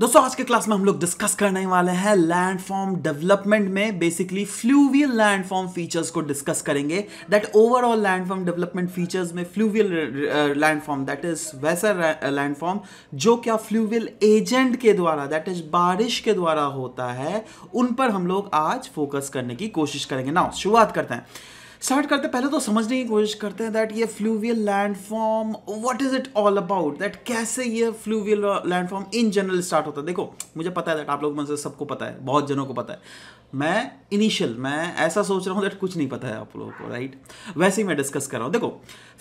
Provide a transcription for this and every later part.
दोस्तों आज के क्लास में हम लोग डिस्कस करने वाले हैं लैंडफॉर्म डेवलपमेंट में बेसिकली फ्लूवियल लैंडफॉर्म फीचर्स को डिस्कस करेंगे that overall landform development features में फ्लूवियल लैंडफॉर्म दैट इज वैसा लैंडफॉर्म uh, जो क्या फ्लूवियल एजेंट के द्वारा दैट इज बारिश के द्वारा होता है उन पर हम लोग आज फोकस करने की कोशिश करेंगे ना शुरुआत करते हैं स्टार्ट करते पहले तो समझने की कोशिश करते हैं दैट ये fluvial landform what is it all about that कैसे ये fluvial landform in general start होता है देखो मुझे पता है दैट आप लोग से मतलब सबको पता है बहुत जनों को पता है मैं इनिशियल मैं ऐसा सोच रहा हूँ दैट कुछ नहीं पता है आप लोगों को राइट वैसे ही मैं डिस्कस कर रहा हूँ देखो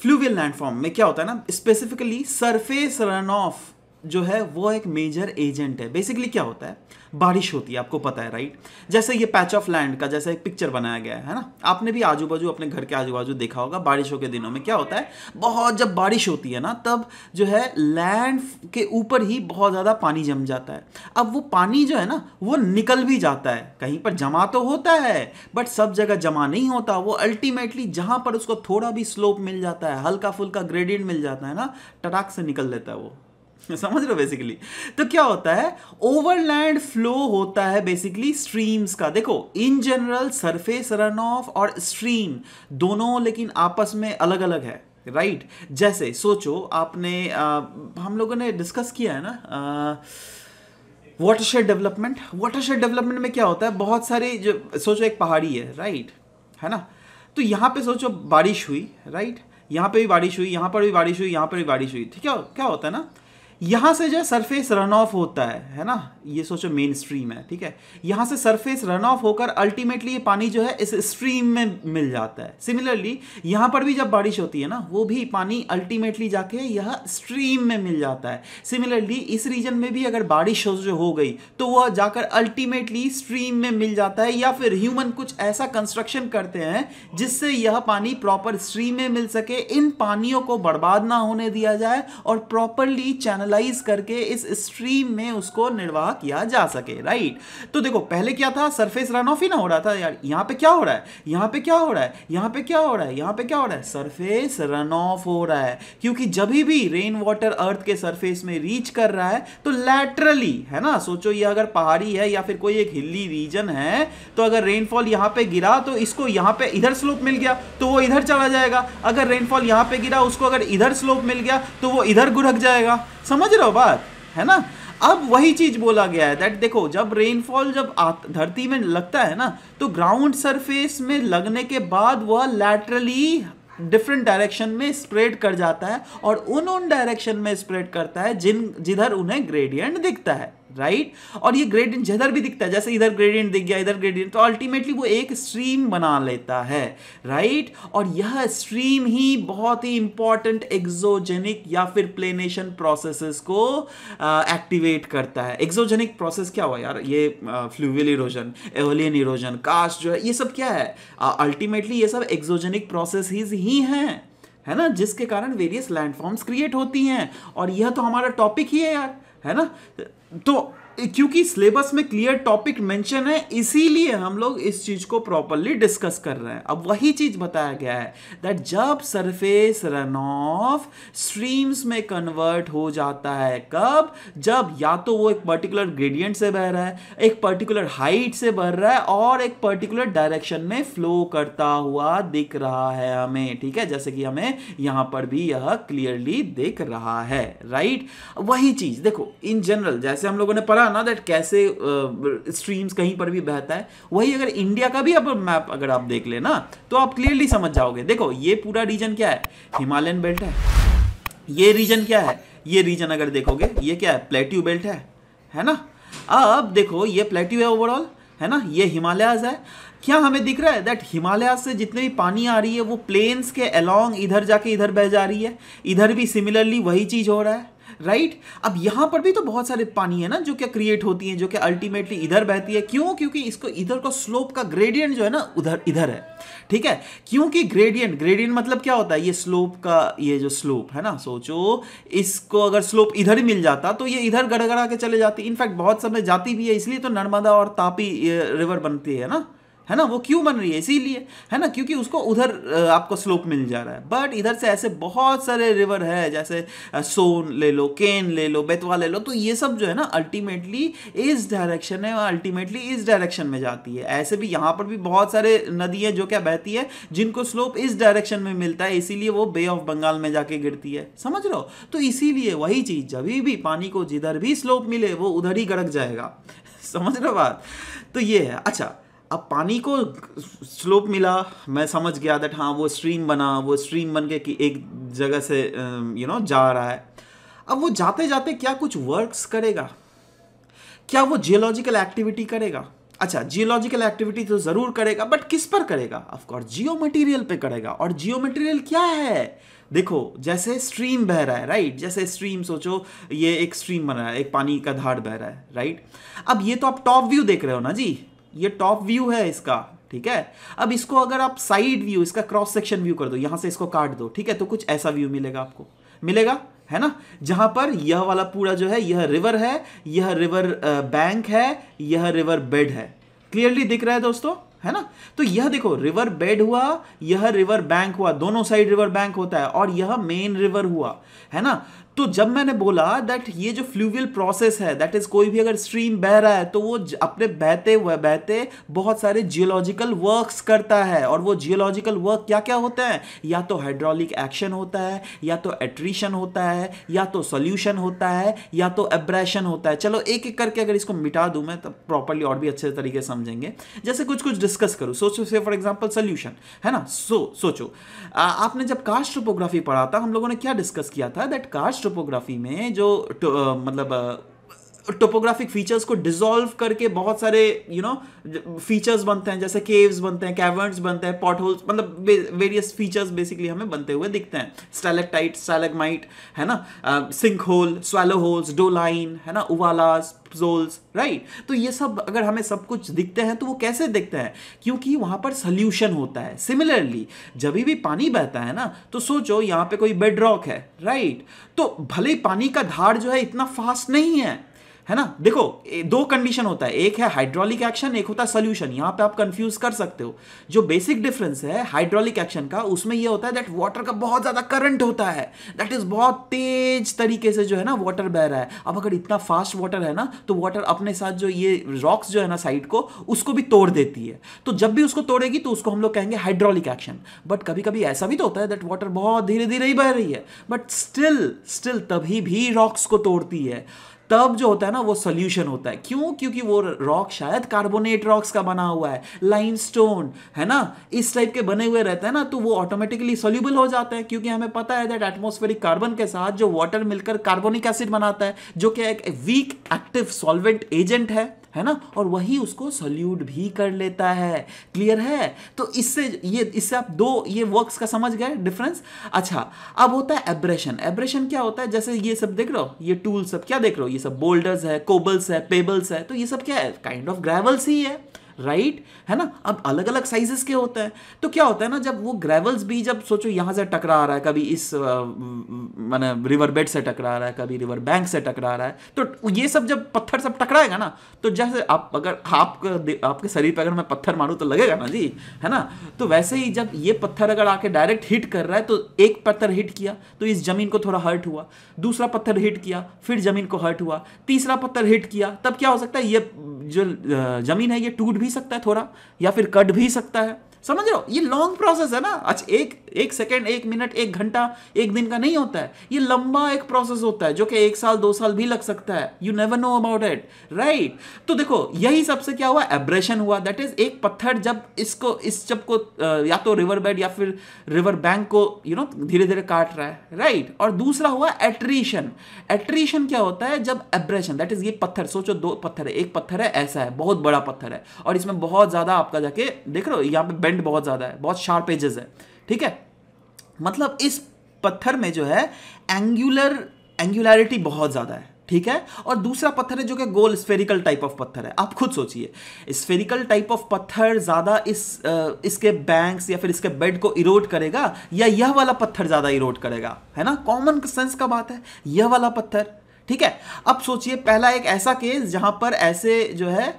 फ्लूवियल लैंडफॉर्म में क्या होता है ना स्पेसिफिकली सरफेस रन ऑफ जो है वो एक मेजर एजेंट है बेसिकली क्या होता है बारिश होती है आपको पता है राइट जैसे ये पैच ऑफ लैंड का जैसा एक पिक्चर बनाया गया है ना आपने भी आजू बाजू अपने घर के आजू बाजू देखा होगा बारिशों के दिनों में क्या होता है बहुत जब बारिश होती है ना तब जो है लैंड के ऊपर ही बहुत ज़्यादा पानी जम जाता है अब वो पानी जो है ना वो निकल भी जाता है कहीं पर जमा तो होता है बट सब जगह जमा नहीं होता वो अल्टीमेटली जहाँ पर उसको थोड़ा भी स्लोप मिल जाता है हल्का फुल्का ग्रेडियंट मिल जाता है ना टटाक से निकल लेता है वो समझ लो बेसिकली तो क्या होता है ओवरलैंड फ्लो होता है बेसिकली स्ट्रीम्स का देखो in general surface run off और स्ट्रीम दोनों लेकिन आपस में अलग अलग है राइट right? जैसे सोचो आपने आ, हम लोगों ने डिस्कस किया है ना shed development watershed development में क्या होता है बहुत सारी जो सोचो एक पहाड़ी है राइट right? है ना तो यहाँ पे सोचो बारिश हुई राइट right? यहाँ पे भी बारिश हुई यहाँ पर भी बारिश हुई यहाँ पर भी बारिश हुई ठीक है क्या होता है ना यहाँ से जो है सरफेस रन ऑफ होता है है ना ये सोचो मेन स्ट्रीम है ठीक है यहाँ से सरफेस रन ऑफ होकर अल्टीमेटली ये पानी जो है इस स्ट्रीम में मिल जाता है सिमिलरली यहाँ पर भी जब बारिश होती है ना वो भी पानी अल्टीमेटली जाके यह स्ट्रीम में मिल जाता है सिमिलरली इस रीजन में भी अगर बारिश हो, हो गई तो वह जाकर अल्टीमेटली स्ट्रीम में मिल जाता है या फिर ह्यूमन कुछ ऐसा कंस्ट्रक्शन करते हैं जिससे यह पानी प्रॉपर स्ट्रीम में मिल सके इन पानियों को बर्बाद ना होने दिया जाए और प्रॉपरली चैनल एनालाइज करके इस स्ट्रीम में उसको निर्वाह किया जा सके राइट तो देखो पहले क्या था सरफेस रन ऑफ ही ना हो रहा था यार यहाँ पे क्या हो रहा है यहाँ पे क्या हो रहा है यहाँ पे क्या हो रहा है यहाँ पे क्या हो रहा है सरफेस रन ऑफ हो रहा है क्योंकि जब भी रेन वाटर अर्थ के सरफेस में रीच कर रहा है तो लैटरली है ना सोचो ये अगर पहाड़ी है या फिर कोई एक हिली रीजन है तो अगर रेनफॉल यहाँ पे गिरा तो इसको यहाँ पे इधर स्लोप मिल गया तो वो इधर चला जाएगा अगर रेनफॉल यहाँ पे गिरा उसको अगर इधर स्लोप मिल गया तो वो इधर गुरक जाएगा समझ रहे हो बात है ना अब वही चीज बोला गया है दैट देखो जब रेनफॉल जब धरती में लगता है ना तो ग्राउंड सरफेस में लगने के बाद वह लैटरली डिफरेंट डायरेक्शन में स्प्रेड कर जाता है और उन उन डायरेक्शन में स्प्रेड करता है जिन जिधर उन्हें ग्रेडियंट दिखता है राइट और ये ग्रेडियंट जिधर भी दिखता है जैसे इधर ग्रेडियंट दिख गया इधर ग्रेडियंट तो अल्टीमेटली वो एक स्ट्रीम बना लेता है राइट और यह स्ट्रीम ही बहुत ही इंपॉर्टेंट एक्सोजेनिक या फिर प्लेनेशन प्रोसेसेस को एक्टिवेट करता है एक्सोजेनिक प्रोसेस क्या हुआ यार ये fluvial erosion aeolian erosion karst जो है ये सब क्या है अल्टीमेटली uh, ये सब एक्सोजेनिक प्रोसेस ही हैं है ना जिसके कारण वेरियस लैंडफॉर्म्स क्रिएट होती हैं और यह तो हमारा टॉपिक ही है यार है ना と क्योंकि सिलेबस में क्लियर टॉपिक मेंशन है इसीलिए हम लोग इस चीज़ को प्रॉपरली डिस्कस कर रहे हैं अब वही चीज़ बताया गया है दैट जब सरफेस रन ऑफ स्ट्रीम्स में कन्वर्ट हो जाता है कब जब या तो वो एक पर्टिकुलर ग्रेडियंट से बह रहा है एक पर्टिकुलर हाइट से बह रहा है और एक पर्टिकुलर डायरेक्शन में फ्लो करता हुआ दिख रहा है हमें ठीक है जैसे कि हमें यहां पर भी यह क्लियरली दिख रहा है राइट वही चीज़ देखो इन जनरल जैसे हम लोगों ने पढ़ा बोला ना दैट कैसे स्ट्रीम्स uh, कहीं पर भी बहता है वही अगर इंडिया का भी अब मैप अगर आप देख लेना तो आप क्लियरली समझ जाओगे देखो ये पूरा रीजन क्या है हिमालयन बेल्ट है ये रीजन क्या है ये रीजन अगर देखोगे ये क्या है प्लेट्यू बेल्ट है है ना अब देखो ये प्लेट्यू है ओवरऑल है ना ये हिमालयाज है क्या हमें दिख रहा है दैट हिमालय से जितने भी पानी आ रही है वो प्लेन्स के अलोंग इधर जाके इधर बह जा रही है इधर भी सिमिलरली वही चीज़ हो रहा है राइट अब यहां पर भी तो बहुत सारे पानी है ना जो क्या क्रिएट होती है जो कि अल्टीमेटली इधर बहती है क्यों क्योंकि इसको इधर का स्लोप का ग्रेडियंट जो है ना उधर इधर है ठीक है क्योंकि ग्रेडियंट ग्रेडियंट मतलब क्या होता है ये स्लोप का ये जो स्लोप है ना सोचो इसको अगर स्लोप इधर ही मिल जाता तो ये इधर गड़गड़ा के चले जाती इनफैक्ट बहुत समय जाती भी है इसलिए तो नर्मदा और तापी रिवर बनती है ना है ना वो क्यों बन रही है इसीलिए है ना क्योंकि उसको उधर आपको स्लोप मिल जा रहा है बट इधर से ऐसे बहुत सारे रिवर है जैसे सोन ले लो केन ले लो बेतवा ले लो तो ये सब जो है ना अल्टीमेटली इस डायरेक्शन है अल्टीमेटली इस डायरेक्शन में जाती है ऐसे भी यहाँ पर भी बहुत सारे नदी है जो क्या बहती है जिनको स्लोप इस डायरेक्शन में मिलता है इसीलिए वो बे ऑफ बंगाल में जाके गिरती है समझ लो तो इसीलिए वही चीज़ जब भी पानी को जिधर भी स्लोप मिले वो उधर ही गड़क जाएगा समझ रहे बात तो ये है अच्छा अब पानी को स्लोप मिला मैं समझ गया दैट हाँ वो स्ट्रीम बना वो स्ट्रीम बन के कि एक जगह से यू um, नो जा रहा है अब वो जाते जाते क्या कुछ वर्क्स करेगा क्या वो जियोलॉजिकल एक्टिविटी करेगा अच्छा जियोलॉजिकल एक्टिविटी तो ज़रूर करेगा बट किस पर करेगा ऑफकोर्स जियो मटीरियल पर करेगा और जियो मटीरियल क्या है देखो जैसे स्ट्रीम बह रहा है राइट जैसे स्ट्रीम सोचो ये एक स्ट्रीम बन रहा है एक पानी का धार बह रहा है राइट अब ये तो आप टॉप व्यू देख रहे हो ना जी ये टॉप व्यू है इसका ठीक है अब इसको अगर आप साइड व्यू इसका क्रॉस सेक्शन व्यू कर दो यहां से इसको काट दो ठीक है तो कुछ ऐसा व्यू मिलेगा आपको मिलेगा है ना जहां पर यह वाला पूरा जो है यह रिवर है यह रिवर बैंक है यह रिवर बेड है क्लियरली दिख रहा है दोस्तों है ना तो यह देखो रिवर बेड हुआ यह रिवर बैंक हुआ दोनों साइड रिवर बैंक होता है और यह मेन रिवर हुआ है ना तो जब मैंने बोला दैट ये जो फ्लूवियल प्रोसेस है दैट इज कोई भी अगर स्ट्रीम बह रहा है तो वो अपने बहते हुए बहते बहुत सारे जियोलॉजिकल वर्क्स करता है और वो जियोलॉजिकल वर्क क्या क्या होते हैं या तो हाइड्रोलिक एक्शन होता है या तो एट्रीशन होता है या तो सोल्यूशन होता है या तो एब्रेशन होता है चलो एक एक करके अगर इसको मिटा दूँ मैं तब प्रॉपरली और भी अच्छे तरीके समझेंगे जैसे कुछ कुछ डिस्कस करूँ सोचो से फॉर एग्जाम्पल सोल्यूशन है ना सो so, सोचो आपने जब कास्ट टोपोग्राफी पढ़ा था हम लोगों ने क्या डिस्कस किया था दैट कास्ट टोपोग्राफी में जो तो, मतलब टोपोग्राफिक फीचर्स को डिजोल्व करके बहुत सारे यू नो फीचर्स बनते हैं जैसे केव्स बनते हैं कैवर्न्स बनते हैं पॉट होल्स मतलब वेरियस फीचर्स बेसिकली हमें बनते हुए दिखते हैं स्टेलेक्टाइट स्टैलेगमाइट है ना sink hole swallow holes doline है ना उवालास जोल्स राइट तो ये सब अगर हमें सब कुछ दिखते हैं तो वो कैसे दिखते हैं क्योंकि वहाँ पर सल्यूशन होता है सिमिलरली जब भी पानी बहता है ना तो सोचो यहाँ पे कोई बेड रॉक है राइट तो भले पानी का धार जो है इतना फास्ट नहीं है है ना देखो दो कंडीशन होता है एक है हाइड्रोलिक एक्शन एक होता है सोल्यूशन यहाँ पे आप कंफ्यूज कर सकते हो जो बेसिक डिफरेंस है हाइड्रोलिक एक्शन का उसमें यह होता है दैट वाटर का बहुत ज़्यादा करंट होता है दैट इज़ बहुत तेज तरीके से जो है ना वाटर बह रहा है अब अगर इतना फास्ट वाटर है ना तो वाटर अपने साथ जो ये रॉक्स जो है ना साइड को उसको भी तोड़ देती है तो जब भी उसको तोड़ेगी तो उसको हम लोग कहेंगे हाइड्रोलिक एक्शन बट कभी कभी ऐसा भी तो होता है दैट वाटर बहुत धीरे धीरे ही बह रही है बट स्टिल स्टिल तभी भी रॉक्स को तोड़ती है तब जो होता है ना वो सोल्यूशन होता है क्यों क्योंकि वो रॉक शायद कार्बोनेट रॉक्स का बना हुआ है लाइमस्टोन है ना इस टाइप के बने हुए रहते हैं ना तो वो ऑटोमेटिकली सोल्यूबल हो जाते हैं क्योंकि हमें पता है दैट एटमोस्फेरिक कार्बन के साथ जो वाटर मिलकर कार्बोनिक एसिड बनाता है जो कि एक वीक एक्टिव सॉल्वेंट एजेंट है है ना और वही उसको सल्यूट भी कर लेता है क्लियर है तो इससे ये इससे आप दो ये वर्क्स का समझ गए डिफरेंस अच्छा अब होता है एब्रेशन एब्रेशन क्या होता है जैसे ये सब देख रहे हो ये टूल सब क्या देख रहे हो ये सब बोल्डर्स है कोबल्स है पेबल्स है तो ये सब क्या है काइंड ऑफ ग्रेवल्स ही है राइट है ना अब अलग अलग साइजेस के होते हैं तो क्या होता है ना जब वो ग्रेवल्स भी जब सोचो यहाँ से टकरा आ रहा है कभी इस मैंने रिवर बेड से टकरा रहा है कभी रिवर बैंक से टकरा रहा है तो ये सब जब पत्थर सब टकराएगा ना तो जैसे आप अगर आपके आपके शरीर पर अगर मैं पत्थर मारूँ तो लगेगा ना जी है ना तो वैसे ही जब ये पत्थर अगर आके डायरेक्ट हिट कर रहा है तो एक पत्थर हिट किया तो इस जमीन को थोड़ा हर्ट हुआ दूसरा पत्थर हिट किया फिर जमीन को हर्ट हुआ तीसरा पत्थर हिट किया तब क्या हो सकता है ये जो जमीन है ये टूट भी भी सकता है थोड़ा या फिर कट भी सकता है समझ रहे हो ये लॉन्ग प्रोसेस है ना अच्छा एक एक सेकेंड एक मिनट एक घंटा एक दिन का नहीं होता है ये लंबा एक प्रोसेस होता है जो कि एक साल दो साल भी लग सकता है you never know about it right तो देखो यही सबसे क्या हुआ एब्रेशन हुआ दैट इज एक पत्थर जब इसको इस जब को या तो रिवर बेड या फिर रिवर बैंक को यू नो धीरे धीरे काट रहा है राइट right? और दूसरा हुआ एट्रीशन एट्रीशन क्या होता है जब एब्रेशन दैट इज ये पत्थर सोचो दो पत्थर है एक पत्थर है ऐसा है बहुत बड़ा पत्थर है और इसमें बहुत ज़्यादा आपका जाके देख रहे हो यहाँ पे बेंड बहुत ज़्यादा है बहुत शार्प एजेस है ठीक है मतलब इस पत्थर में जो है एंगुलर एंगुलरिटी बहुत ज़्यादा है ठीक है और दूसरा पत्थर है जो कि गोल स्फेरिकल टाइप ऑफ पत्थर है आप खुद सोचिए स्फेरिकल टाइप ऑफ पत्थर ज़्यादा इस इसके बैंक्स या फिर इसके बेड को इरोड करेगा या यह वाला पत्थर ज़्यादा इरोड करेगा है ना कॉमन सेंस का बात है यह वाला पत्थर ठीक है अब सोचिए पहला एक ऐसा केस जहां पर ऐसे जो है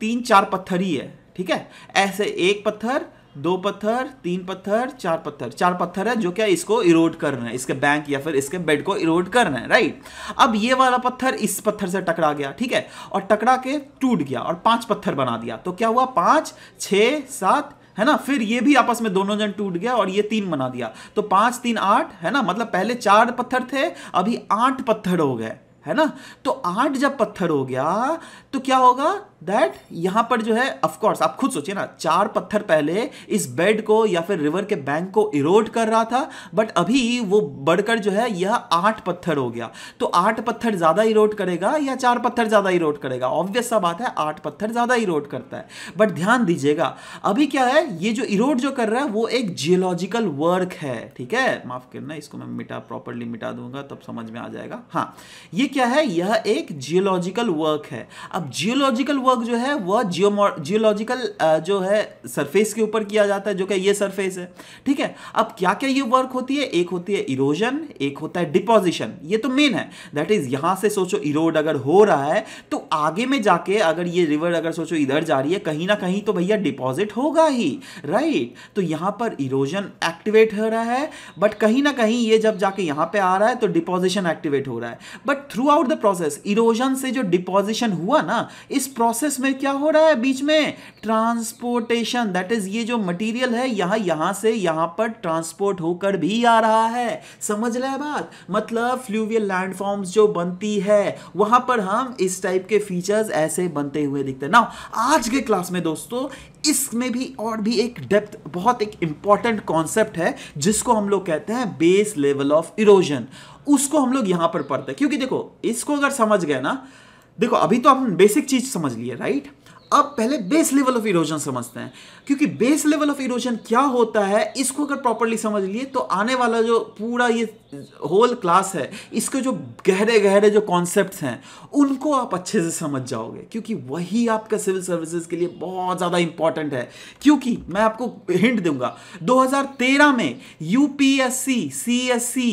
तीन चार पत्थर ही है ठीक है ऐसे एक पत्थर दो पत्थर तीन पत्थर चार पत्थर चार पत्थर है जो क्या इसको इरोड करना है इसके बैंक या फिर इसके बेड को इरोड करना है राइट अब ये वाला पत्थर इस पत्थर से टकरा गया ठीक है और टकरा के टूट गया और पांच पत्थर बना दिया तो क्या हुआ पांच छ सात है ना फिर ये भी आपस में दोनों जन टूट गया और ये तीन बना दिया तो पांच तीन आठ है ना मतलब पहले चार पत्थर थे अभी आठ पत्थर हो गए है ना तो आठ जब पत्थर हो गया तो क्या होगा दैट यहां पर जो है अफकोर्स आप खुद सोचिए ना चार पत्थर पहले इस बेड को या फिर रिवर के बैंक को इरोड कर रहा था बट अभी वो बढ़कर जो है यह आठ पत्थर हो गया तो आठ पत्थर ज़्यादा इरोड करेगा या चार पत्थर ज़्यादा इरोड करेगा ऑब्वियस सा बात है आठ पत्थर ज़्यादा इरोड करता है बट ध्यान दीजिएगा अभी क्या है ये जो इरोड जो कर रहा है वो एक जियोलॉजिकल वर्क है ठीक है माफ़ करना इसको मैं मिटा प्रॉपरली मिटा दूंगा तब समझ में आ जाएगा हाँ ये क्या है यह एक जियोलॉजिकल वर्क है अब जियोलॉजिकल वर्क जो है वह जियोलॉजिकल uh, जो है सरफेस के ऊपर किया जाता है जो कि ये सरफेस है ठीक है अब क्या क्या ये वर्क होती है एक होती है इरोजन एक होता है डिपोजिशन ये तो मेन है दैट इज यहां से सोचो इरोड अगर हो रहा है तो आगे में जाके अगर ये रिवर अगर सोचो इधर जा रही है कहीं ना कहीं तो भैया डिपॉजिट होगा ही राइट तो यहां पर इरोजन एक्टिवेट हो रहा है बट कहीं ना कहीं ये जब जाके यहां पे आ रहा है तो डिपोजिशन एक्टिवेट हो रहा है but throughout the process erosion से जो डिपोजिशन हुआ ना इस प्रोसेस प्रोसेस में क्या हो रहा है बीच में ट्रांसपोर्टेशन दैट इज ये जो मटेरियल है यहां यहां से यहां पर ट्रांसपोर्ट होकर भी आ रहा है समझ रहे बात मतलब फ्लूवियल लैंडफॉर्म्स जो बनती है वहां पर हम इस टाइप के फीचर्स ऐसे बनते हुए दिखते हैं ना आज के क्लास में दोस्तों इसमें भी और भी एक डेप्थ बहुत एक इंपॉर्टेंट कॉन्सेप्ट है जिसको हम लोग कहते हैं बेस लेवल ऑफ इरोजन उसको हम लोग यहां पर पढ़ते हैं क्योंकि देखो इसको अगर समझ गए ना देखो अभी तो हम बेसिक चीज समझ लिए राइट अब पहले बेस लेवल ऑफ इरोजन समझते हैं क्योंकि बेस लेवल ऑफ इरोजन क्या होता है इसको अगर प्रॉपरली समझ लिए तो आने वाला जो पूरा ये होल क्लास है इसके जो गहरे गहरे जो कॉन्सेप्ट हैं उनको आप अच्छे से समझ जाओगे क्योंकि वही आपका सिविल सर्विसेज के लिए बहुत ज़्यादा इंपॉर्टेंट है क्योंकि मैं आपको हिंट दूंगा 2013 में यूपीएससी सीएससी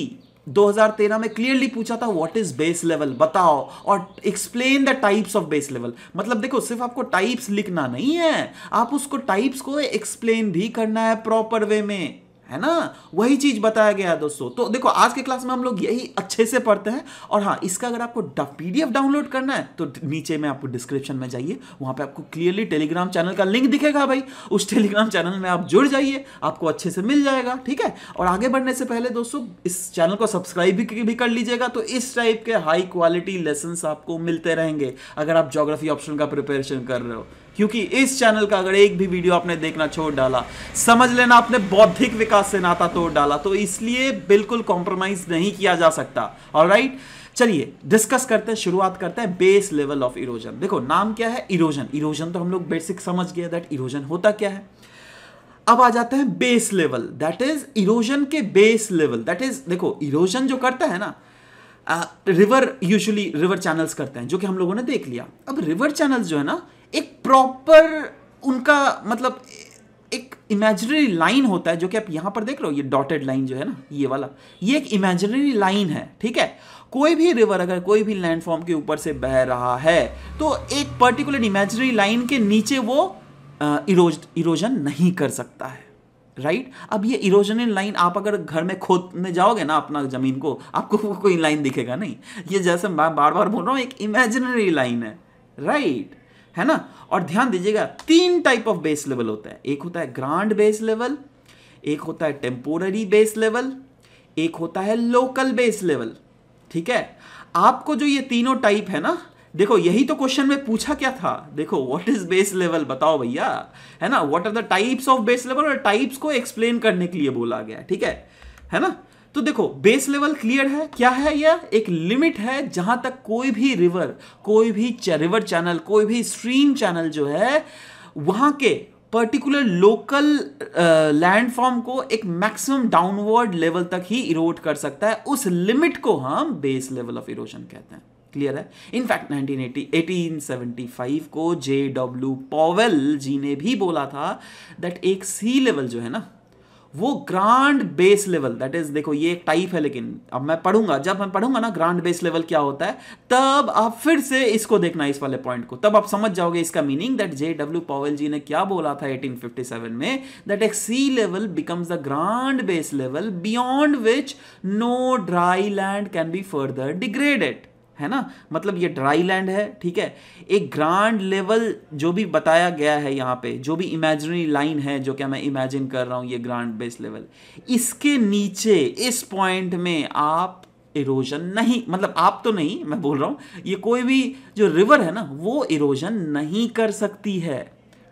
2013 में क्लियरली पूछा था व्हाट इज बेस लेवल बताओ और explain the types of base level मतलब देखो सिर्फ आपको टाइप्स लिखना नहीं है आप उसको टाइप्स को एक्सप्लेन भी करना है प्रॉपर वे में है ना वही चीज़ बताया गया है दोस्तों तो देखो आज के क्लास में हम लोग यही अच्छे से पढ़ते हैं और हाँ इसका अगर आपको पी डाउनलोड करना है तो नीचे में आपको डिस्क्रिप्शन में जाइए वहां पे आपको क्लियरली टेलीग्राम चैनल का लिंक दिखेगा भाई उस टेलीग्राम चैनल में आप जुड़ जाइए आपको अच्छे से मिल जाएगा ठीक है और आगे बढ़ने से पहले दोस्तों इस चैनल को सब्सक्राइब भी, कर लीजिएगा तो इस टाइप के हाई क्वालिटी लेसन आपको मिलते रहेंगे अगर आप जोग्राफी ऑप्शन का प्रिपरेशन कर रहे हो क्योंकि इस चैनल का अगर एक भी वीडियो आपने देखना छोड़ डाला समझ लेना आपने बौद्धिक विकास से नाता तोड़ डाला तो इसलिए बिल्कुल कॉम्प्रोमाइज नहीं किया जा सकता और चलिए डिस्कस करते हैं शुरुआत करते हैं बेस लेवल ऑफ इरोजन देखो नाम क्या है इरोजन इरोजन तो हम लोग बेसिक समझ गए दैट इरोजन होता क्या है अब आ जाते हैं base level that is erosion के बेस लेवल दैट इज देखो इरोजन जो करता है ना रिवर यूजुअली रिवर चैनल्स करते हैं जो कि हम लोगों ने देख लिया अब रिवर चैनल्स जो है ना एक प्रॉपर उनका मतलब एक इमेजनरी लाइन होता है जो कि आप यहाँ पर देख रहे हो ये डॉटेड लाइन जो है ना ये वाला ये एक इमेजनरी लाइन है ठीक है कोई भी रिवर अगर कोई भी लैंडफॉर्म के ऊपर से बह रहा है तो एक पर्टिकुलर इमेजनरी लाइन के नीचे वो इरोज इरोजन नहीं कर सकता है राइट अब ये इरोजन लाइन आप अगर घर में खोदने जाओगे ना अपना ज़मीन को आपको कोई लाइन दिखेगा नहीं ये जैसे मैं बार बार बोल रहा हूँ एक इमेजनरी लाइन है राइट है ना और ध्यान दीजिएगा तीन टाइप ऑफ बेस लेवल होता है एक होता है ग्रांड बेस लेवल एक होता है टेम्पोररी बेस लेवल एक होता है लोकल बेस लेवल ठीक है आपको जो ये तीनों टाइप है ना देखो यही तो क्वेश्चन में पूछा क्या था देखो व्हाट इज बेस लेवल बताओ भैया है ना what are the types of base level और टाइप्स को एक्सप्लेन करने के लिए बोला गया ठीक है है ना तो देखो बेस लेवल क्लियर है क्या है यह एक लिमिट है जहां तक कोई भी रिवर कोई भी रिवर चैनल कोई भी स्ट्रीम चैनल जो है वहां के पर्टिकुलर लोकल लैंडफॉर्म को एक मैक्सिमम डाउनवर्ड लेवल तक ही इरोड कर सकता है उस लिमिट को हम बेस लेवल ऑफ इरोशन कहते हैं क्लियर है इनफैक्ट 1980 1875 को जे डब्ल्यू पॉवेल जी ने भी बोला था दैट एक सी लेवल जो है ना वो grand base level that is देखो ये एक टाइप है लेकिन अब मैं पढ़ूंगा जब मैं पढ़ूंगा ना ग्रांड बेस लेवल क्या होता है तब आप फिर से इसको देखना इस वाले पॉइंट को तब आप समझ जाओगे इसका meaning that J W Powell ji ने क्या बोला था 1857 में दैट एक sea level becomes the grand base level beyond which no dry land can be further degraded है ना मतलब ये ड्राई लैंड है ठीक है एक ग्रांड लेवल जो भी बताया गया है यहाँ पे जो भी इमेजिनरी लाइन है जो क्या मैं इमेजिन कर रहा हूँ ये ग्रांड बेस लेवल इसके नीचे इस पॉइंट में आप इरोजन नहीं मतलब आप तो नहीं मैं बोल रहा हूँ ये कोई भी जो रिवर है ना वो इरोजन नहीं कर सकती है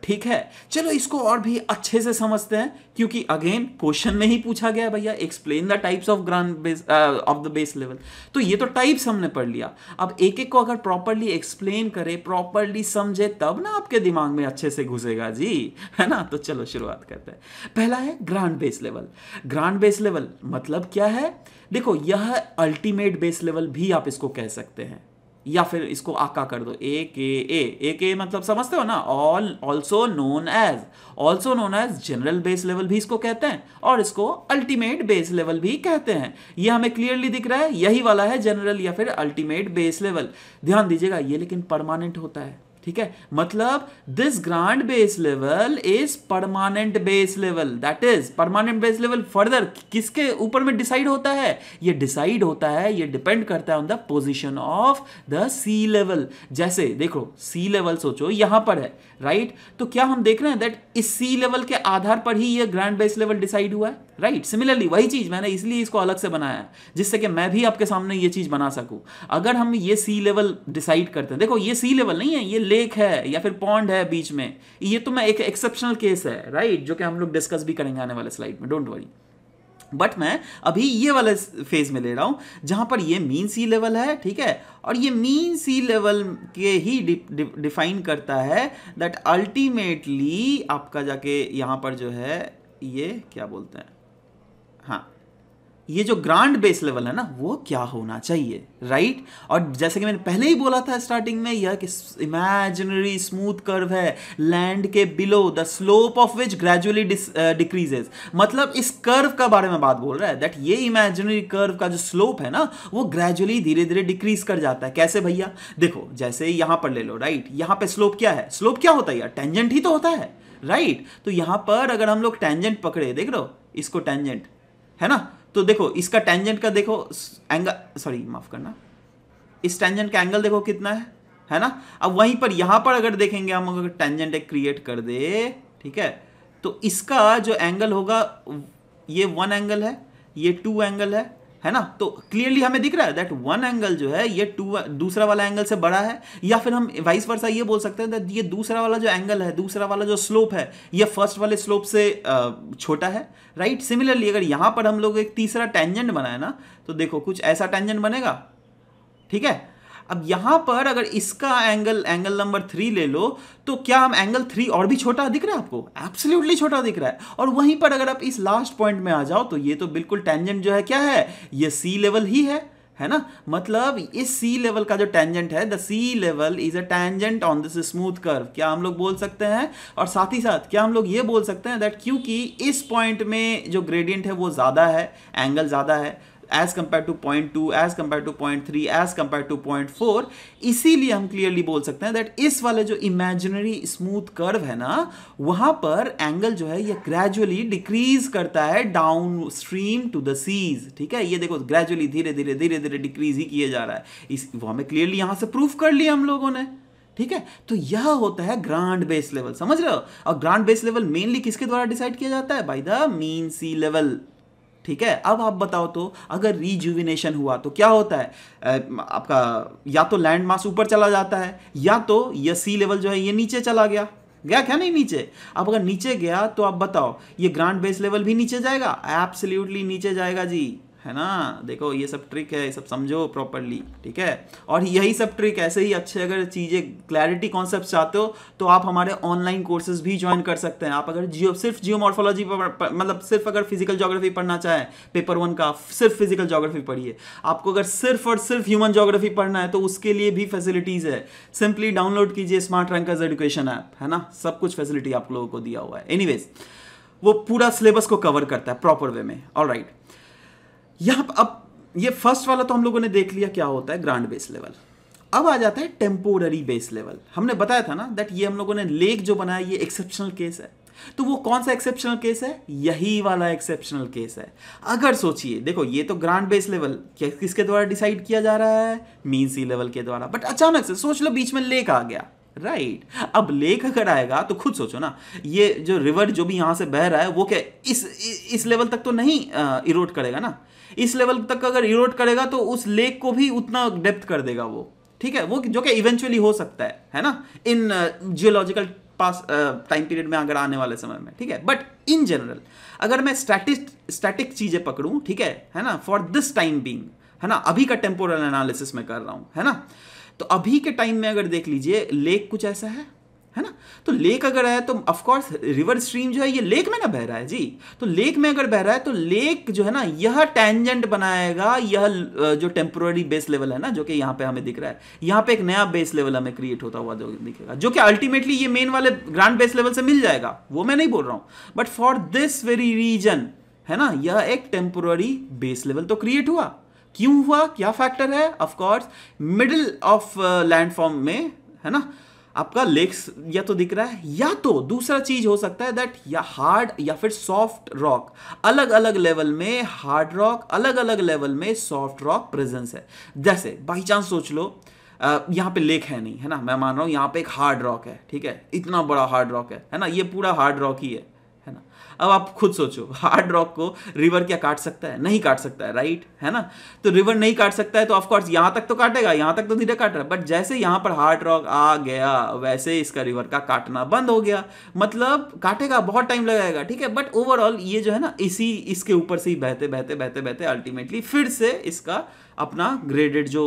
ठीक है चलो इसको और भी अच्छे से समझते हैं क्योंकि अगेन क्वेश्चन में ही पूछा गया भैया explain the types of grand base of the base level तो ये तो टाइप्स हमने पढ़ लिया अब एक एक को अगर प्रॉपरली एक्सप्लेन करे प्रॉपरली समझे तब ना आपके दिमाग में अच्छे से घुसेगा जी है ना तो चलो शुरुआत करते हैं पहला है grand base level grand base level मतलब क्या है देखो यह अल्टीमेट बेस लेवल भी आप इसको कह सकते हैं या फिर इसको आका कर दो ए के ए ए के मतलब समझते हो ना all also known as also known as general base level भी इसको कहते हैं और इसको अल्टीमेट बेस लेवल भी कहते हैं ये हमें क्लियरली दिख रहा है यही वाला है जनरल या फिर अल्टीमेट बेस लेवल ध्यान दीजिएगा ये लेकिन परमानेंट होता है ठीक है मतलब this grand base level is permanent base level that is permanent base level further किसके ऊपर में डिसाइड होता है ये डिसाइड होता है ये डिपेंड करता है on the position of the sea level जैसे देखो सी लेवल सोचो यहां पर है राइट right? तो क्या हम देख रहे हैं दैट इस सी लेवल के आधार पर ही ये ग्रांड बेस लेवल डिसाइड हुआ है राइट right? सिमिलरली वही चीज़ मैंने इसलिए इसको अलग से बनाया है जिससे कि मैं भी आपके सामने ये चीज़ बना सकूं अगर हम ये सी लेवल डिसाइड करते हैं देखो ये सी लेवल नहीं है ये लेक है या फिर पॉन्ड है बीच में ये तो मैं एक एक्सेप्शनल केस है राइट right? जो कि हम लोग डिस्कस भी करेंगे आने वाले स्लाइड में डोंट वरी बट मैं अभी ये वाले फेज में ले रहा हूं जहां पर ये मीन सी लेवल है ठीक है और ये मीन सी लेवल के ही डिफाइन करता है दैट अल्टीमेटली आपका जाके यहाँ पर जो है ये क्या बोलते हैं हाँ ये जो ग्रांड बेस लेवल है ना वो क्या होना चाहिए राइट right? और जैसे कि मैंने पहले ही बोला था स्टार्टिंग में यह कि इमेजिनरी स्मूथ कर्व है लैंड के below the slope of which gradually decreases मतलब इस कर्व का बारे में बात बोल रहा है दैट ये इमेजिनरी कर्व का जो स्लोप है ना वो ग्रेजुअली धीरे धीरे डिक्रीज कर जाता है कैसे भैया देखो जैसे यहां पर ले लो राइट right? पर स्लोप क्या है स्लोप क्या होता है यार टेंजेंट ही तो होता है राइट right? तो यहां पर अगर हम लोग टेंजेंट पकड़े देख लो इसको टेंजेंट है ना तो देखो इसका टेंजेंट का देखो एंगल सॉरी माफ करना इस टेंजेंट का एंगल देखो कितना है है ना अब वहीं पर यहां पर अगर देखेंगे हम अगर टेंजेंट एक क्रिएट कर दे ठीक है तो इसका जो एंगल होगा ये वन एंगल है ये टू एंगल है है ना तो क्लियरली हमें दिख रहा है दैट वन एंगल जो है ये टू दूसरा वाला एंगल से बड़ा है या फिर हम वाइस वर्सा ये बोल सकते हैं दैट ये दूसरा वाला जो एंगल है दूसरा वाला जो स्लोप है ये फर्स्ट वाले स्लोप से छोटा है राइट सिमिलरली अगर यहाँ पर हम लोग एक तीसरा टेंजेंट बनाए ना तो देखो कुछ ऐसा टेंजेंट बनेगा ठीक है अब यहां पर अगर इसका एंगल एंगल नंबर थ्री ले लो तो क्या हम एंगल थ्री और भी छोटा दिख रहा है आपको एब्सोल्युटली छोटा दिख रहा है और वहीं पर अगर आप इस लास्ट पॉइंट में आ जाओ तो ये तो बिल्कुल टेंजेंट जो है क्या है ये सी लेवल ही है है ना मतलब इस सी लेवल का जो टेंजेंट है the sea level is a tangent on this smooth curve क्या हम लोग बोल सकते हैं और साथ ही साथ क्या हम लोग ये बोल सकते हैं दैट क्योंकि इस पॉइंट में जो ग्रेडियंट है वो ज़्यादा है एंगल ज़्यादा है as compared to point two as compared to point three as compared to point four इसीलिए हम क्लियरली बोल सकते हैं दैट इस वाले जो इमेजिनरी स्मूथ कर्व है ना वहां पर एंगल जो है ये ग्रेजुअली डिक्रीज करता है downstream to the seas ठीक है ये देखो ग्रेजुअली धीरे धीरे धीरे धीरे डिक्रीज ही किया जा रहा है इस वो हमें क्लियरली यहां से प्रूफ कर लिया हम लोगों ने ठीक है तो यह होता है ग्रांड बेस लेवल समझ रहे हो और ग्रांड बेस लेवल मेनली किसके द्वारा डिसाइड किया जाता है by the mean sea level ठीक है अब आप बताओ तो अगर रिजुविनेशन हुआ तो क्या होता है आपका या तो लैंड मास ऊपर चला जाता है या तो ये सी लेवल जो है ये नीचे चला गया गया क्या नहीं नीचे अब अगर नीचे गया तो आप बताओ ये ग्रांड बेस लेवल भी नीचे जाएगा एब्सोल्युटली नीचे जाएगा जी है ना देखो ये सब ट्रिक है ये सब समझो प्रॉपरली ठीक है और यही सब ट्रिक ऐसे ही अच्छे अगर चीज़ें क्लैरिटी कॉन्सेप्ट चाहते हो तो आप हमारे ऑनलाइन कोर्सेज भी ज्वाइन कर सकते हैं आप अगर जियो सिर्फ जियोमॉर्फोलॉजी मतलब सिर्फ अगर फिजिकल जोग्राफी पढ़ना चाहें पेपर वन का सिर्फ फिजिकल जोग्राफी पढ़िए आपको अगर सिर्फ और सिर्फ ह्यूमन जोग्राफी पढ़ना है तो उसके लिए भी फैसिलिटीज़ है सिंपली डाउनलोड कीजिए स्मार्ट रैंकर्स एजुकेशन ऐप है ना सब कुछ फैसिलिटी आप लोगों को दिया हुआ है एनी वो पूरा सिलेबस को कवर करता है प्रॉपर वे में ऑल राइट right. यहां अब ये फर्स्ट वाला तो हम लोगों ने देख लिया क्या होता है ग्रांड बेस लेवल अब आ जाता है टेम्पोररी बेस लेवल हमने बताया था ना दैट ये हम लोगों ने लेक जो बनाया ये एक्सेप्शनल केस है तो वो कौन सा एक्सेप्शनल केस है यही वाला एक्सेप्शनल केस है अगर सोचिए देखो ये तो ग्रांड बेस लेवल किसके द्वारा डिसाइड किया जा रहा है मीन सी लेवल के द्वारा बट अचानक से सोच लो बीच में लेक आ गया राइट right. अब लेख अगर आएगा तो खुद सोचो ना ये जो रिवर जो भी यहां से बह रहा है वो क्या इस इस लेवल तक तो नहीं इरोड करेगा ना इस लेवल तक अगर इरोड करेगा तो उस लेक को भी उतना डेप्थ कर देगा वो ठीक है वो जो कि इवेंचुअली हो सकता है है ना in geological past time period में अगर आने वाले समय में ठीक है बट इन जनरल अगर मैं स्टैटिक स्टैटिक चीज़ें पकड़ू ठीक है है ना फॉर दिस टाइम बींग है ना अभी का टेम्पोरल एनालिसिस में कर रहा हूँ है ना तो अभी के टाइम में अगर देख लीजिए लेक कुछ ऐसा है है ना तो लेक अगर है तो ऑफकोर्स रिवर स्ट्रीम जो है ये लेक में ना बह रहा है जी तो लेक में अगर बह रहा है तो लेक जो है ना यह टेंजेंट बनाएगा यह जो टेम्पोररी बेस लेवल है ना जो कि यहाँ पे हमें दिख रहा है यहाँ पे एक नया बेस लेवल हमें क्रिएट होता हुआ दिखेगा जो कि अल्टीमेटली ये मेन वाले ग्रांड बेस लेवल से मिल जाएगा वो मैं नहीं बोल रहा हूँ but for this very reason है ना यह एक टेम्पोररी बेस लेवल तो क्रिएट हुआ क्यों हुआ क्या फैक्टर है ऑफकोर्स मिडिल ऑफ लैंडफॉर्म में है ना आपका लेक्स या तो दिख रहा है या तो दूसरा चीज हो सकता है दैट या हार्ड या फिर सॉफ्ट रॉक अलग अलग लेवल में हार्ड रॉक अलग अलग लेवल में सॉफ्ट रॉक प्रेजेंस है जैसे बाई चांस सोच लो uh, यहाँ पे लेक है नहीं है ना मैं मान रहा हूँ यहाँ पे एक हार्ड रॉक है ठीक है इतना बड़ा हार्ड रॉक है है ना ये पूरा हार्ड रॉक ही है अब आप खुद सोचो हार्ड रॉक को रिवर क्या काट सकता है नहीं काट सकता है राइट है ना तो रिवर नहीं काट सकता है तो ऑफकोर्स यहां तक तो काटेगा यहां तक तो धीरे काट रहा है बट जैसे यहां पर हार्ड रॉक आ गया वैसे इसका रिवर का काटना बंद हो गया मतलब काटेगा बहुत टाइम लगाएगा ठीक है बट ओवरऑल ये जो है ना इसी इसके ऊपर से ही बहते बहते बहते बहते अल्टीमेटली फिर से इसका अपना ग्रेडेड जो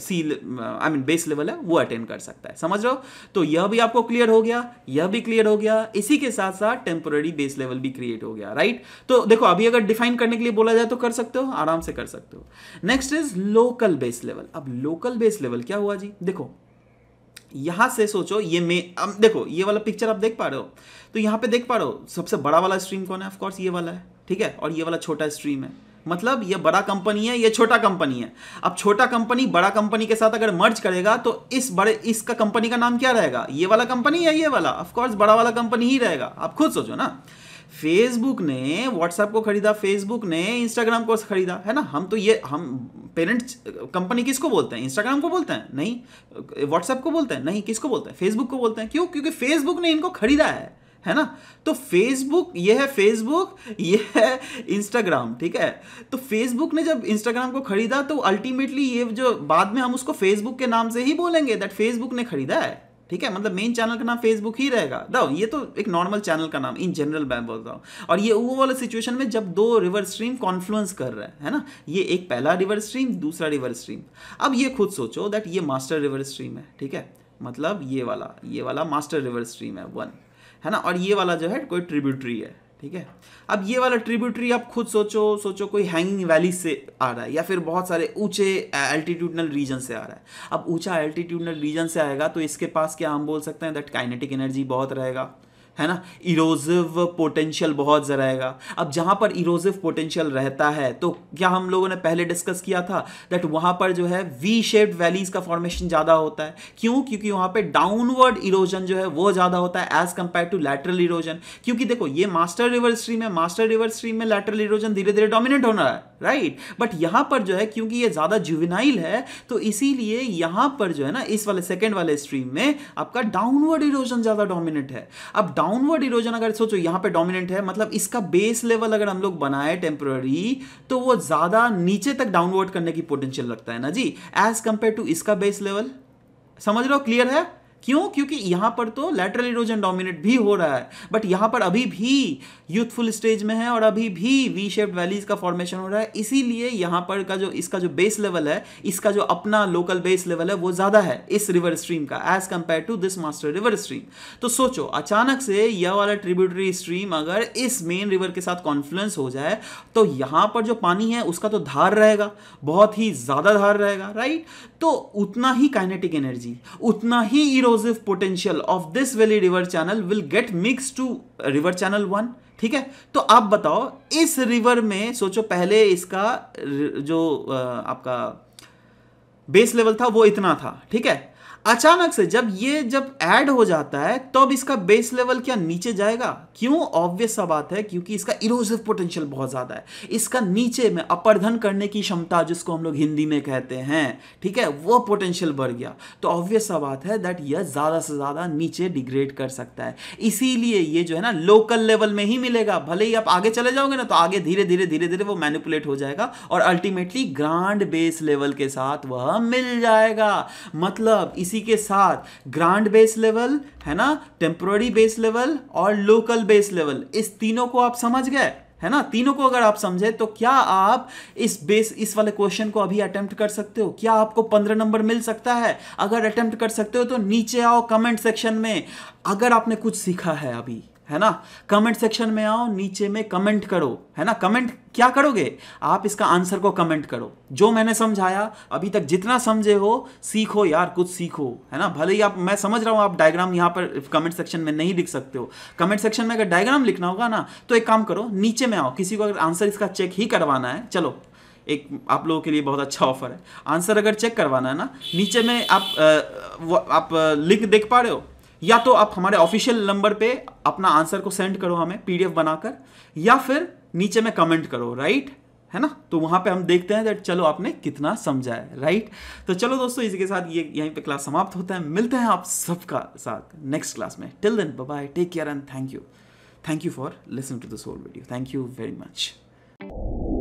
see I mean base level है वो अटेंड कर सकता है समझ रहे हो तो यह भी आपको क्लियर हो गया यह भी क्लियर हो गया इसी के साथ साथ टेम्पोररी बेस लेवल भी क्रिएट हो गया राइट right? तो देखो अभी अगर डिफाइन करने के लिए बोला जाए तो कर सकते हो आराम से कर सकते हो next is local base level अब लोकल बेस लेवल क्या हुआ जी देखो यहां से सोचो ये मे अब देखो ये वाला पिक्चर आप देख पा रहे हो तो यहां पे देख पा रहे हो सबसे बड़ा वाला स्ट्रीम कौन है ऑफकोर्स ये वाला है ठीक है और ये वाला छोटा स्ट्रीम है मतलब ये बड़ा कंपनी है ये छोटा कंपनी है अब छोटा कंपनी बड़ा कंपनी के साथ अगर मर्ज करेगा तो इस बड़े इसका कंपनी का नाम क्या रहेगा ये वाला कंपनी या ये वाला ऑफकोर्स बड़ा वाला कंपनी ही रहेगा आप खुद सोचो ना फेसबुक ने व्हाट्सएप को खरीदा फेसबुक ने इंस्टाग्राम को खरीदा है ना हम तो ये हम पेरेंट्स कंपनी किसको बोलते हैं इंस्टाग्राम को बोलते हैं नहीं व्हाट्सएप को बोलते हैं नहीं किसको बोलते हैं फेसबुक को बोलते हैं क्यों क्योंकि फेसबुक ने इनको खरीदा है है ना तो फेसबुक ये है फेसबुक ये है इंस्टाग्राम ठीक है तो फेसबुक ने जब इंस्टाग्राम को खरीदा तो अल्टीमेटली ये जो बाद में हम उसको फेसबुक के नाम से ही बोलेंगे दैट फेसबुक ने खरीदा है ठीक है मतलब मेन चैनल का नाम फेसबुक ही रहेगा दो ये तो एक नॉर्मल चैनल का नाम इन जनरल मैं बोल रहा हूँ और ये वो वाला सिचुएशन में जब दो रिवर स्ट्रीम कॉन्फ्लुएंस कर रहे हैं है ना ये एक पहला रिवर स्ट्रीम दूसरा रिवर स्ट्रीम अब ये खुद सोचो दैट ये मास्टर रिवर स्ट्रीम है ठीक है मतलब ये वाला ये वाला मास्टर रिवर स्ट्रीम है वन है ना और ये वाला जो है कोई ट्रिब्यूटरी है ठीक है अब ये वाला ट्रिब्यूटरी आप खुद सोचो सोचो कोई हैंगिंग वैली से आ रहा है या फिर बहुत सारे ऊंचे एल्टीट्यूडनल रीजन से आ रहा है अब ऊंचा एल्टीट्यूडनल रीजन से आएगा तो इसके पास क्या हम बोल सकते हैं दैट काइनेटिक एनर्जी बहुत रहेगा है ना इरोजिव पोटेंशियल बहुत रहेगा अब जहाँ पर इरोजिव पोटेंशियल रहता है तो क्या हम लोगों ने पहले डिस्कस किया था दैट वहाँ पर जो है वी शेप्ड वैलीज का फॉर्मेशन ज़्यादा होता है क्यों क्योंकि वहाँ पे डाउनवर्ड इरोजन जो है वो ज़्यादा होता है as compared to lateral erosion क्योंकि देखो ये मास्टर रिवर स्ट्रीम है मास्टर रिवर स्ट्रीम में लैटरल इरोजन धीरे धीरे डोमिनेट होना है राइट बट यहाँ पर जो है क्योंकि ये ज़्यादा जुविनाइल है तो इसीलिए यहाँ पर जो है ना इस वाले सेकेंड वाले स्ट्रीम में आपका डाउनवर्ड इरोजन ज़्यादा डोमिनेट है अब डाउन डाउनवर्ड इरोजन अगर सोचो यहाँ पे डोमिनेंट है मतलब इसका बेस लेवल अगर हम लोग बनाए टेम्पररी तो वो ज़्यादा नीचे तक डाउनवर्ड करने की पोटेंशियल रखता है ना जी एज कंपेयर टू इसका बेस लेवल समझ लो क्लियर है क्यों क्योंकि यहां पर तो लेटरल इरोजन डोमिनेट भी हो रहा है बट यहां पर अभी भी यूथफुल स्टेज में है और अभी भी वी शेप्ड वैलीज का फॉर्मेशन हो रहा है इसीलिए यहां पर का जो इसका जो बेस लेवल है इसका जो अपना लोकल बेस लेवल है वो ज़्यादा है इस रिवर स्ट्रीम का as compared to this master river stream तो सोचो अचानक से यह वाला ट्रिब्यूटरी स्ट्रीम अगर इस मेन रिवर के साथ कॉन्फ्लुएंस हो जाए तो यहां पर जो पानी है उसका तो धार रहेगा बहुत ही ज़्यादा धार रहेगा राइट तो उतना ही काइनेटिक एनर्जी उतना ही इरो erosive potential of this valley river channel will get mix to river channel one ठीक है तो आप बताओ इस रिवर में सोचो पहले इसका जो आपका बेस लेवल था वो इतना था ठीक है अचानक से जब ये जब ऐड हो जाता है तब इसका बेस लेवल क्या नीचे जाएगा क्यों ऑब्वियस सा बात है क्योंकि इसका इरोसिव पोटेंशियल बहुत ज़्यादा है इसका नीचे में अपर्धन करने की क्षमता जिसको हम लोग हिंदी में कहते हैं ठीक है वो पोटेंशियल बढ़ गया तो ऑब्वियस सा बात है दैट यह ज़्यादा से ज़्यादा नीचे डिग्रेड कर सकता है इसीलिए ये जो है ना लोकल लेवल में ही मिलेगा भले ही आप आगे चले जाओगे ना तो आगे धीरे धीरे धीरे धीरे वो मैनिपुलेट हो जाएगा और अल्टीमेटली ग्रांड बेस लेवल के साथ वह मिल जाएगा मतलब इस इसी के साथ ग्रांड बेस लेवल है ना टेम्प्रोरी बेस लेवल और लोकल बेस लेवल इस तीनों को आप समझ गए है ना तीनों को अगर आप समझे तो क्या आप इस बेस इस वाले क्वेश्चन को अभी अटेम्प्ट कर सकते हो क्या आपको पंद्रह नंबर मिल सकता है अगर अटेम्प्ट कर सकते हो तो नीचे आओ कमेंट सेक्शन में अगर आपने कुछ सीखा है अभी है ना कमेंट सेक्शन में आओ नीचे में कमेंट करो है ना कमेंट क्या करोगे आप इसका आंसर को कमेंट करो जो मैंने समझाया अभी तक जितना समझे हो सीखो यार कुछ सीखो है ना भले ही आप मैं समझ रहा हूँ आप डायग्राम यहाँ पर कमेंट सेक्शन में नहीं लिख सकते हो कमेंट सेक्शन में अगर डायग्राम लिखना होगा ना तो एक काम करो नीचे में आओ किसी को अगर आंसर इसका चेक ही करवाना है चलो एक आप लोगों के लिए बहुत अच्छा ऑफर है आंसर अगर चेक करवाना है ना नीचे में आप आ, आप लिख देख पा रहे हो या तो आप हमारे ऑफिशियल नंबर पे अपना आंसर को सेंड करो हमें पीडीएफ बनाकर या फिर नीचे में कमेंट करो राइट है ना तो वहां पे हम देखते हैं दैट चलो आपने कितना समझा है राइट तो चलो दोस्तों इसी के साथ ये यहीं पे क्लास समाप्त होता है मिलते हैं आप सबका साथ नेक्स्ट क्लास में till then bye take care and thank you thank you for listen to this whole video thank you very much